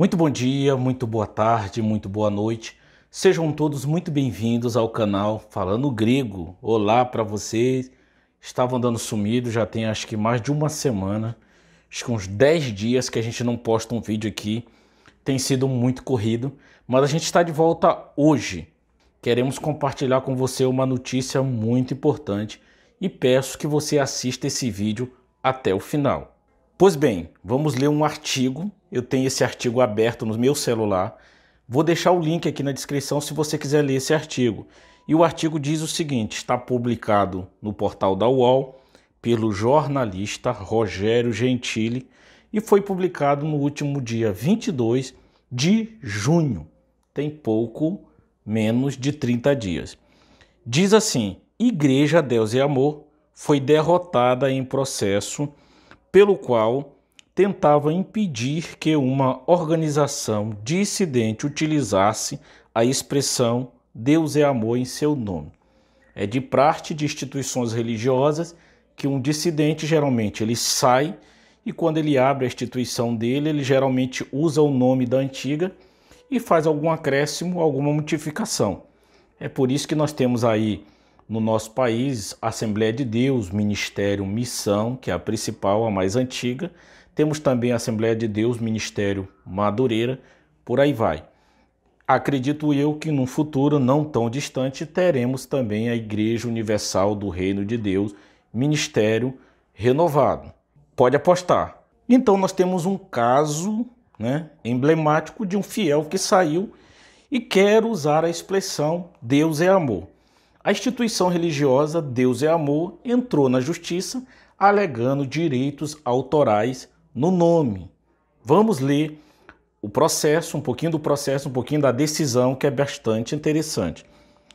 Muito bom dia, muito boa tarde, muito boa noite. Sejam todos muito bem-vindos ao canal Falando Grego. Olá para vocês. Estava andando sumido, já tem acho que mais de uma semana, acho que uns 10 dias que a gente não posta um vídeo aqui. Tem sido muito corrido, mas a gente está de volta hoje. Queremos compartilhar com você uma notícia muito importante e peço que você assista esse vídeo até o final. Pois bem, vamos ler um artigo. Eu tenho esse artigo aberto no meu celular. Vou deixar o link aqui na descrição se você quiser ler esse artigo. E o artigo diz o seguinte: está publicado no portal da UOL pelo jornalista Rogério Gentili e foi publicado no último dia 22 de junho. Tem pouco menos de 30 dias. Diz assim: Igreja Deus e Amor foi derrotada em processo pelo qual tentava impedir que uma organização dissidente utilizasse a expressão Deus é amor em seu nome. É de parte de instituições religiosas que um dissidente geralmente ele sai e quando ele abre a instituição dele, ele geralmente usa o nome da antiga e faz algum acréscimo, alguma modificação. É por isso que nós temos aí no nosso país, Assembleia de Deus, Ministério Missão, que é a principal, a mais antiga. Temos também Assembleia de Deus, Ministério Madureira, por aí vai. Acredito eu que num futuro não tão distante teremos também a Igreja Universal do Reino de Deus, Ministério Renovado. Pode apostar. Então nós temos um caso né, emblemático de um fiel que saiu e quer usar a expressão Deus é amor. A instituição religiosa Deus é Amor entrou na justiça alegando direitos autorais no nome. Vamos ler o processo, um pouquinho do processo, um pouquinho da decisão, que é bastante interessante.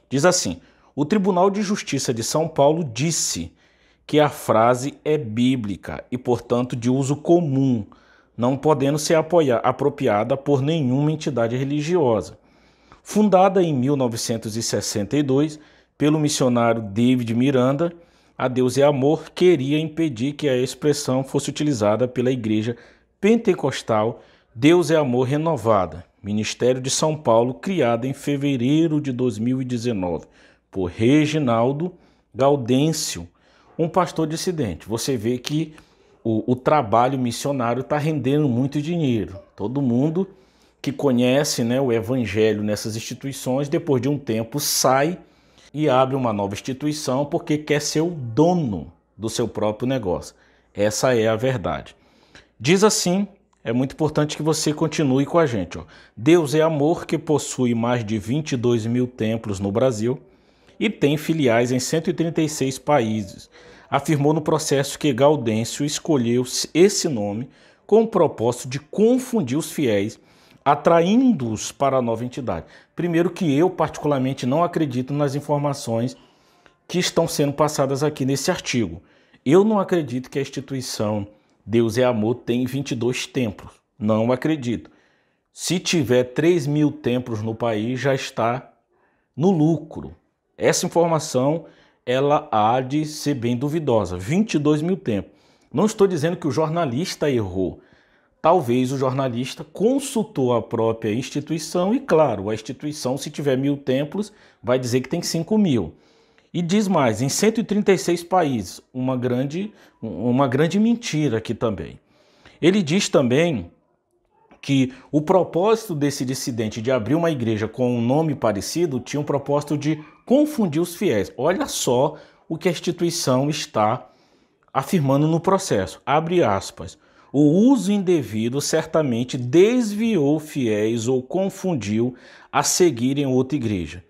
Diz assim: o Tribunal de Justiça de São Paulo disse que a frase é bíblica e, portanto, de uso comum, não podendo ser apoiar, apropriada por nenhuma entidade religiosa. Fundada em 1962, pelo missionário David Miranda, a Deus é amor, queria impedir que a expressão fosse utilizada pela Igreja Pentecostal Deus é Amor Renovada, Ministério de São Paulo, criada em fevereiro de 2019 por Reginaldo Gaudêncio, um pastor dissidente. Você vê que o, o trabalho missionário está rendendo muito dinheiro. Todo mundo que conhece né, o evangelho nessas instituições, depois de um tempo, sai e abre uma nova instituição porque quer ser o dono do seu próprio negócio. Essa é a verdade. Diz assim, é muito importante que você continue com a gente. Ó. Deus é Amor, que possui mais de 22 mil templos no Brasil e tem filiais em 136 países. Afirmou no processo que Gaudêncio escolheu esse nome com o propósito de confundir os fiéis atraindo-os para a nova entidade. Primeiro, que eu, particularmente, não acredito nas informações que estão sendo passadas aqui nesse artigo. Eu não acredito que a instituição Deus é Amor tem 22 templos. Não acredito. Se tiver 3 mil templos no país, já está no lucro. Essa informação ela há de ser bem duvidosa. 22 mil templos. Não estou dizendo que o jornalista errou. Talvez o jornalista consultou a própria instituição e, claro, a instituição, se tiver mil templos, vai dizer que tem cinco mil. E diz mais, em 136 países, uma grande, uma grande mentira aqui também. Ele diz também que o propósito desse dissidente de abrir uma igreja com um nome parecido tinha um propósito de confundir os fiéis. Olha só o que a instituição está afirmando no processo. Abre aspas. O uso indevido certamente desviou fiéis ou confundiu a seguirem outra igreja,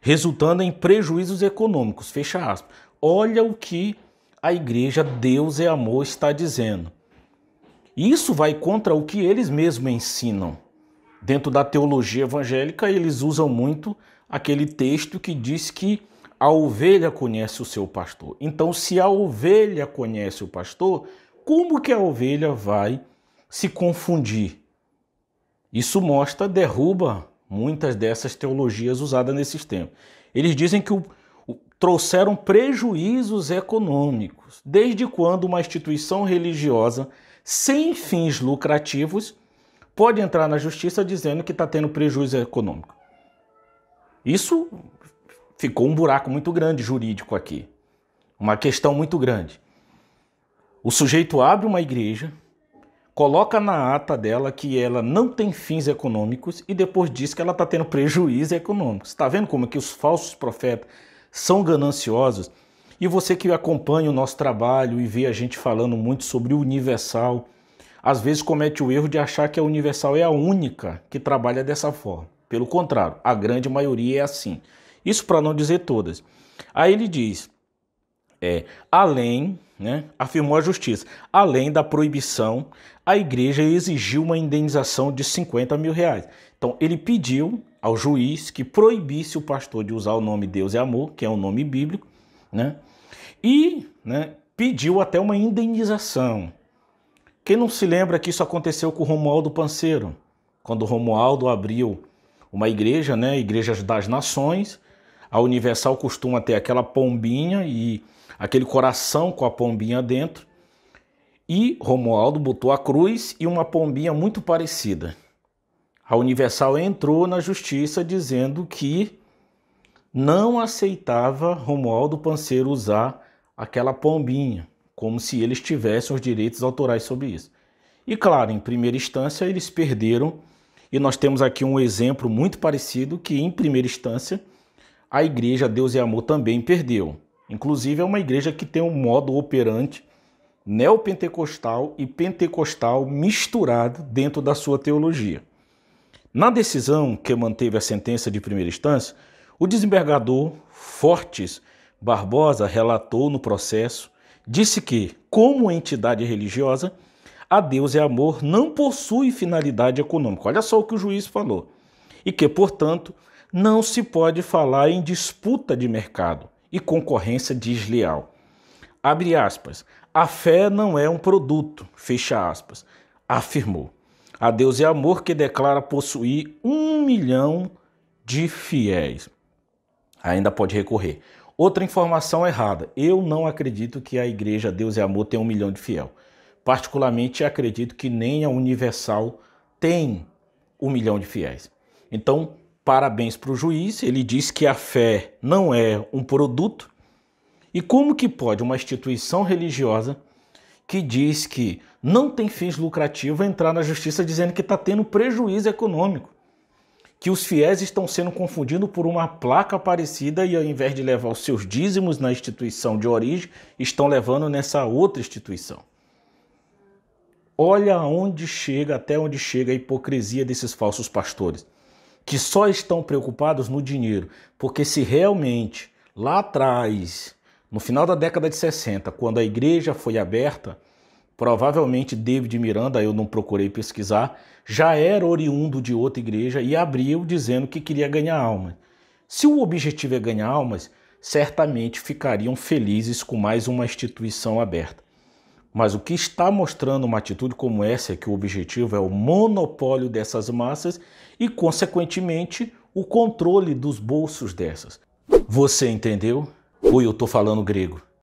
resultando em prejuízos econômicos. Fecha aspas. Olha o que a igreja Deus é amor está dizendo. Isso vai contra o que eles mesmos ensinam. Dentro da teologia evangélica, eles usam muito aquele texto que diz que a ovelha conhece o seu pastor. Então, se a ovelha conhece o pastor, como que a ovelha vai se confundir? Isso mostra, derruba muitas dessas teologias usadas nesses tempos. Eles dizem que o, o, trouxeram prejuízos econômicos. Desde quando uma instituição religiosa sem fins lucrativos pode entrar na justiça dizendo que está tendo prejuízo econômico? Isso ficou um buraco muito grande jurídico aqui, uma questão muito grande. O sujeito abre uma igreja, coloca na ata dela que ela não tem fins econômicos e depois diz que ela está tendo prejuízo econômico. Está vendo como é que os falsos profetas são gananciosos? E você que acompanha o nosso trabalho e vê a gente falando muito sobre o universal, às vezes comete o erro de achar que a universal é a única que trabalha dessa forma. Pelo contrário, a grande maioria é assim. Isso para não dizer todas. Aí ele diz: é, além né, afirmou a justiça. Além da proibição, a igreja exigiu uma indenização de 50 mil reais. Então ele pediu ao juiz que proibisse o pastor de usar o nome Deus é Amor, que é um nome bíblico, né, e né, pediu até uma indenização. Quem não se lembra que isso aconteceu com Romualdo Panceiro, quando Romualdo abriu uma igreja, né, Igrejas das Nações, a Universal costuma ter aquela pombinha e aquele coração com a pombinha dentro. E Romualdo botou a cruz e uma pombinha muito parecida. A Universal entrou na justiça dizendo que não aceitava Romualdo Panceiro usar aquela pombinha, como se eles tivessem os direitos autorais sobre isso. E claro, em primeira instância eles perderam, e nós temos aqui um exemplo muito parecido que em primeira instância a igreja Deus e Amor também perdeu. Inclusive, é uma igreja que tem um modo operante neopentecostal e pentecostal misturado dentro da sua teologia. Na decisão que manteve a sentença de primeira instância, o desembargador Fortes Barbosa relatou no processo, disse que, como entidade religiosa, a Deus é amor não possui finalidade econômica. Olha só o que o juiz falou. E que, portanto, não se pode falar em disputa de mercado e concorrência desleal. Abre aspas. A fé não é um produto, fecha aspas, afirmou. A Deus é amor que declara possuir um milhão de fiéis. Ainda pode recorrer. Outra informação errada. Eu não acredito que a igreja Deus é Amor tenha um milhão de fiel. Particularmente, acredito que nem a Universal tem um milhão de fiéis. Então, parabéns para o juiz, ele diz que a fé não é um produto. E como que pode uma instituição religiosa que diz que não tem fins lucrativos entrar na justiça dizendo que está tendo prejuízo econômico? Que os fiéis estão sendo confundidos por uma placa parecida e ao invés de levar os seus dízimos na instituição de origem, estão levando nessa outra instituição. Olha aonde chega, até onde chega a hipocrisia desses falsos pastores que só estão preocupados no dinheiro, porque se realmente lá atrás, no final da década de 60, quando a igreja foi aberta, provavelmente David Miranda, eu não procurei pesquisar, já era oriundo de outra igreja e abriu dizendo que queria ganhar almas. Se o objetivo é ganhar almas, certamente ficariam felizes com mais uma instituição aberta. Mas o que está mostrando uma atitude como essa é que o objetivo é o monopólio dessas massas e, consequentemente, o controle dos bolsos dessas. Você entendeu? Ou eu estou falando grego?